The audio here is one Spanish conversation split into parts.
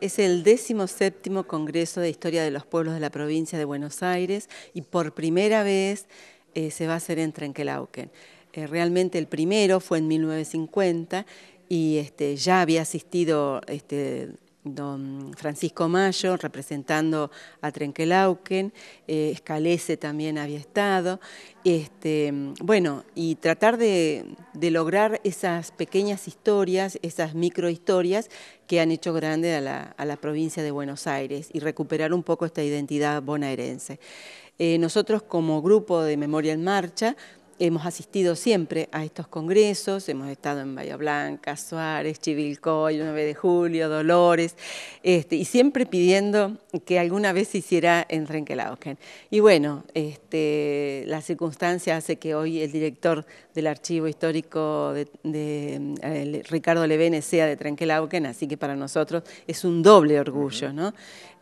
es el 17 Congreso de Historia de los Pueblos de la Provincia de Buenos Aires y por primera vez eh, se va a hacer en Trenquelauquen. Eh, realmente el primero fue en 1950 y este, ya había asistido este, don Francisco Mayo, representando a Trenquelauquen, eh, también había estado. Este, bueno, y tratar de, lograr esas pequeñas historias, esas microhistorias que han hecho grande a la, provincia de Buenos Aires y recuperar un poco esta identidad bonaerense. Eh, nosotros como grupo de Memoria en Marcha hemos asistido siempre a estos congresos, hemos estado en Bahía Blanca, Suárez, Chivilcoy, 9 de julio, Dolores, este, y siempre pidiendo que alguna vez se hiciera en Renkelauken. Y bueno, este, la circunstancia hace que hoy el director del Archivo Histórico de, eh, Ricardo Levene sea de Trenquelauquén, así que para nosotros es un doble orgullo, ¿no?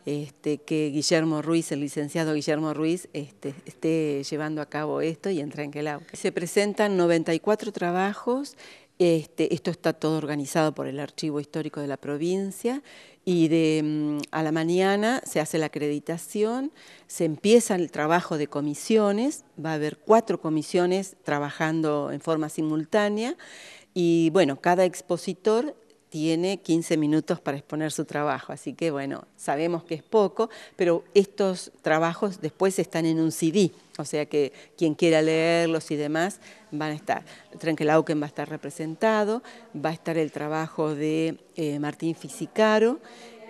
Este, que Guillermo Ruiz, el licenciado Guillermo Ruiz, este, esté llevando a cabo esto y en lado. Se presentan 94 trabajos, este, esto está todo organizado por el Archivo Histórico de la provincia y mm, a la mañana se hace la acreditación, se empieza el trabajo de comisiones, va a haber cuatro comisiones trabajando en forma simultánea y bueno, cada expositor tiene 15 minutos para exponer su trabajo, así que bueno, sabemos que es poco, pero estos trabajos después están en un CD, o sea que quien quiera leerlos y demás van a estar. que va a estar representado, va a estar el trabajo de eh, Martín Fisicaro,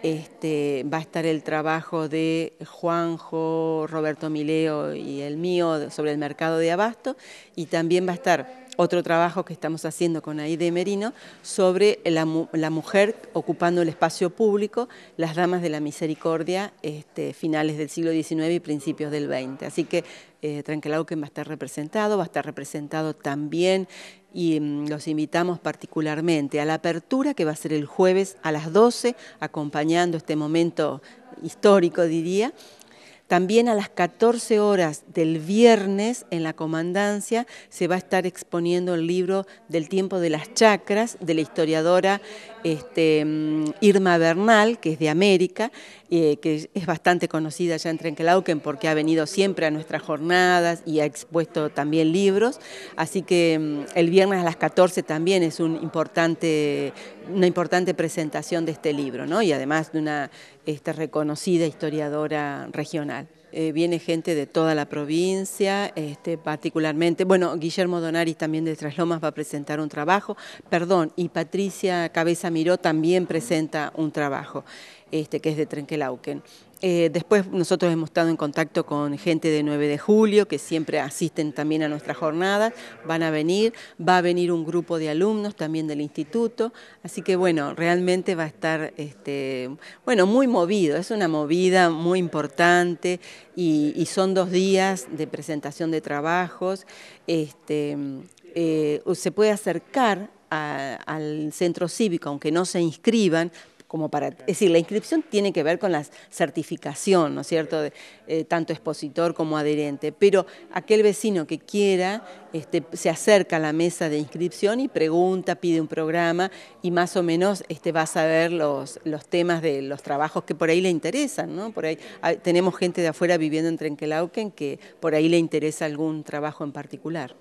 este, va a estar el trabajo de Juanjo, Roberto Mileo y el mío sobre el mercado de abasto, y también va a estar otro trabajo que estamos haciendo con Aide Merino sobre la, mujer ocupando el espacio público, las damas de la misericordia, este, finales del siglo XIX y principios del XX. Así que eh, que va a estar representado, va a estar representado también y mm, los invitamos particularmente a la apertura que va a ser el jueves a las 12, acompañando este momento histórico, diría, también a las 14 horas del viernes en la comandancia se va a estar exponiendo el libro del tiempo de las chacras de la historiadora este, mm, Irma Bernal, que es de América, eh, que es bastante conocida ya en Trenkelauken porque ha venido siempre a nuestras jornadas y ha expuesto también libros, así que mm, el viernes a las 14 también es una importante presentación de este libro, y además de una este, reconocida historiadora regional. Eh, viene gente de toda la provincia, este, particularmente, bueno, Guillermo Donaris también de Traslomas va a presentar un trabajo, perdón, y Patricia Cabeza Miró también presenta un trabajo, este, que es de Trenquelauquen. Eh, después nosotros hemos estado en contacto con gente de 9 de julio que siempre asisten también a nuestra jornada, van a venir, va a venir un grupo de alumnos también del instituto, así que bueno, realmente va a estar este, bueno, muy movido, es una movida muy importante y, son dos días de presentación de trabajos, este, eh, se puede acercar al centro cívico, aunque no se inscriban, como para, es decir, la inscripción tiene que ver con la certificación, ¿no es cierto?, eh, tanto expositor como adherente, pero aquel vecino que quiera este, se acerca a la mesa de inscripción y pregunta, pide un programa y más o menos este, va a saber los, temas de los trabajos que por ahí le interesan, ¿no? Por ahí ah, tenemos gente de afuera viviendo en Trenquelauquen que por ahí le interesa algún trabajo en particular.